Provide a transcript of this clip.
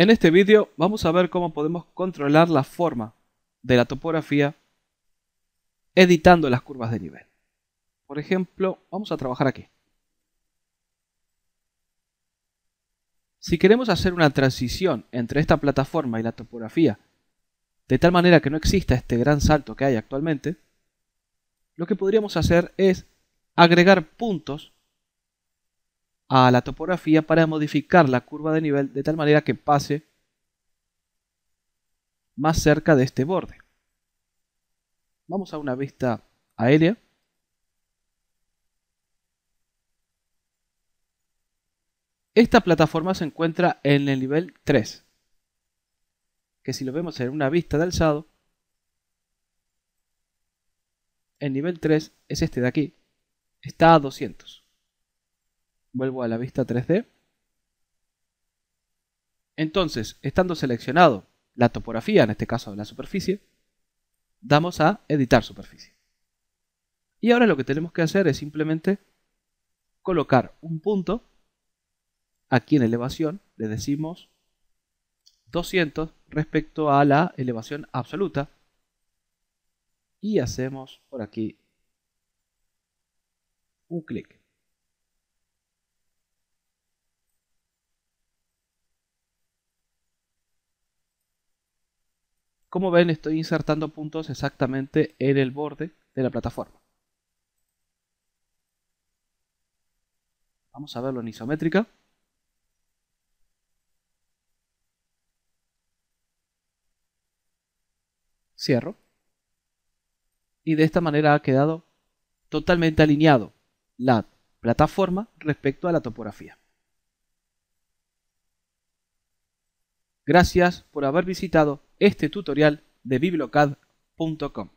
En este vídeo vamos a ver cómo podemos controlar la forma de la topografía editando las curvas de nivel. Por ejemplo, vamos a trabajar aquí. Si queremos hacer una transición entre esta plataforma y la topografía, de tal manera que no exista este gran salto que hay actualmente, lo que podríamos hacer es agregar puntos a la topografía para modificar la curva de nivel de tal manera que pase más cerca de este borde. Vamos a una vista aérea. Esta plataforma se encuentra en el nivel 3, que si lo vemos en una vista de alzado, el nivel 3 es este de aquí, está a 200. Vuelvo a la vista 3D. Entonces, estando seleccionado la topografía, en este caso la superficie, damos a editar superficie. Y ahora lo que tenemos que hacer es simplemente colocar un punto. Aquí en elevación le decimos 200 respecto a la elevación absoluta. Y hacemos por aquí un clic. Como ven, estoy insertando puntos exactamente en el borde de la plataforma. Vamos a verlo en isométrica. Cierro. Y de esta manera ha quedado totalmente alineado la plataforma respecto a la topografía. Gracias por haber visitado este tutorial de bibliocad.com.